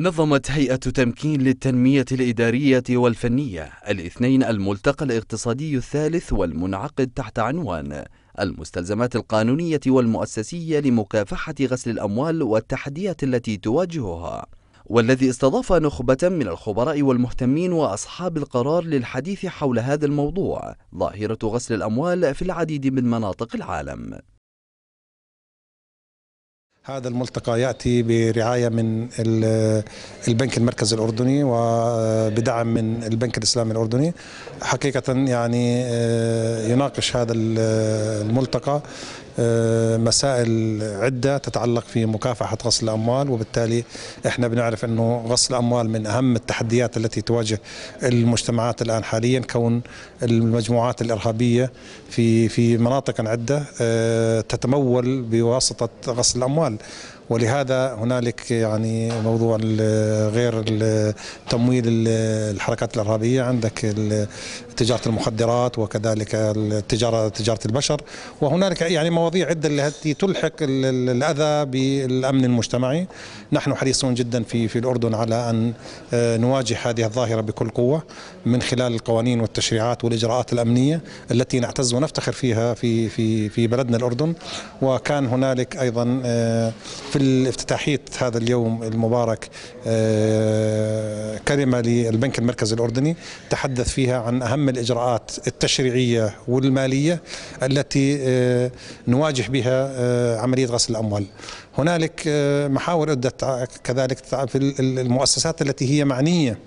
نظمت هيئة تمكين للتنمية الإدارية والفنية الاثنين الملتقى الاقتصادي الثالث والمنعقد تحت عنوان المستلزمات القانونية والمؤسسية لمكافحة غسل الأموال والتحديات التي تواجهها والذي استضاف نخبة من الخبراء والمهتمين وأصحاب القرار للحديث حول هذا الموضوع ظاهرة غسل الأموال في العديد من مناطق العالم هذا الملتقى ياتي برعايه من البنك المركزي الاردني وبدعم من البنك الاسلامي الاردني حقيقه يعني آه، يناقش هذا الملتقى آه، مسائل عدة تتعلق في مكافحة غسل الأموال وبالتالي احنا بنعرف أنه غسل الأموال من أهم التحديات التي تواجه المجتمعات الآن حاليا كون المجموعات الإرهابية في في مناطق عدة آه، تتمول بواسطة غسل الأموال ولهذا هنالك يعني موضوع غير تمويل الحركات الارهابيه عندك تجاره المخدرات وكذلك التجاره تجاره البشر وهنالك يعني مواضيع عده التي تلحق الاذى بالامن المجتمعي نحن حريصون جدا في في الاردن على ان آه، نواجه هذه الظاهره بكل قوه من خلال القوانين والتشريعات والاجراءات الامنيه التي نعتز ونفتخر فيها في في في بلدنا الاردن وكان هنالك ايضا آه، في في الافتتاحية هذا اليوم المبارك آه، كلمة للبنك المركزي الأردني تحدث فيها عن أهم الإجراءات التشريعية والمالية التي آه، نواجه بها آه، عملية غسل الأموال هنالك محاور أدت كذلك في المؤسسات التي هي معنية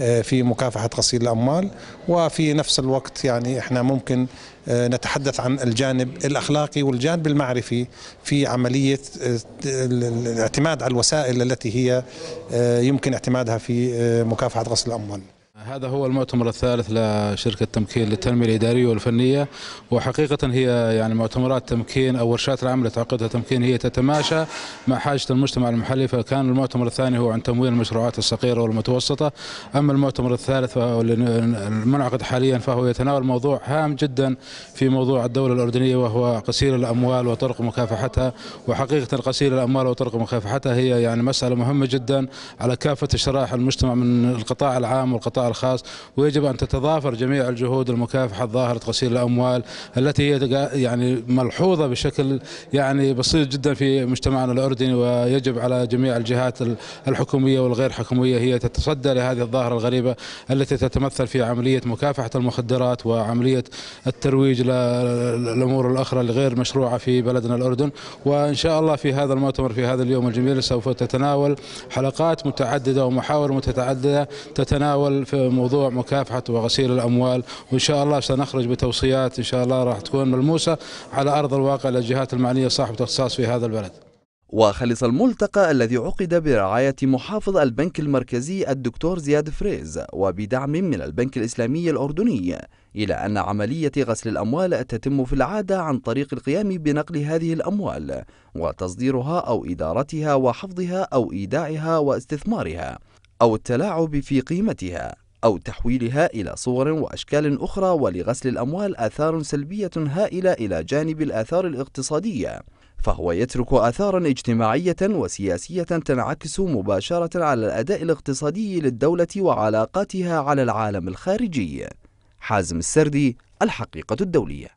آه، في مكافحة غسيل الأموال وفي نفس الوقت يعني إحنا ممكن آه، نتحدث عن الجانب الأخلاقي والجانب المعرفي في عملية آه، الاعتماد على الوسائل التي هي يمكن اعتمادها في مكافحة غسل الأموال هذا هو المؤتمر الثالث لشركة تمكين للتنمية الإدارية والفنية وحقيقة هي يعني مؤتمرات تمكين أو ورشات العمل اللي تعقدها تمكين هي تتماشى مع حاجة المجتمع المحلي فكان المؤتمر الثاني هو عن تمويل المشروعات الصغيرة والمتوسطة أما المؤتمر الثالث المنعقد حاليا فهو يتناول موضوع هام جدا في موضوع الدولة الأردنية وهو قصير الأموال وطرق مكافحتها وحقيقة قصير الأموال وطرق مكافحتها هي يعني مسألة مهمة جدا على كافة الشرائح المجتمع من القطاع العام والقطاع الخاص ويجب أن تتضافر جميع الجهود المكافحة ظاهرة غسيل الأموال التي هي يعني ملحوظة بشكل يعني بسيط جدا في مجتمعنا الأردني ويجب على جميع الجهات الحكومية والغير حكومية هي تتصدى لهذه الظاهرة الغريبة التي تتمثل في عملية مكافحة المخدرات وعملية الترويج للأمور الأخرى الغير مشروعة في بلدنا الأردن وإن شاء الله في هذا المؤتمر في هذا اليوم الجميل سوف تتناول حلقات متعددة ومحاور متعددة تتناول في موضوع مكافحة وغسيل الأموال وإن شاء الله سنخرج بتوصيات إن شاء الله راح تكون ملموسة على أرض الواقع للجهات المعنية صاحبة اختصاص في هذا البلد وخلص الملتقى الذي عقد برعاية محافظ البنك المركزي الدكتور زياد فريز وبدعم من البنك الإسلامي الأردني إلى أن عملية غسل الأموال تتم في العادة عن طريق القيام بنقل هذه الأموال وتصديرها أو إدارتها وحفظها أو إيداعها واستثمارها أو التلاعب في قيمتها أو تحويلها إلى صور وأشكال أخرى ولغسل الأموال آثار سلبية هائلة إلى جانب الآثار الاقتصادية فهو يترك آثارا اجتماعية وسياسية تنعكس مباشرة على الأداء الاقتصادي للدولة وعلاقاتها على العالم الخارجي حازم السردي الحقيقة الدولية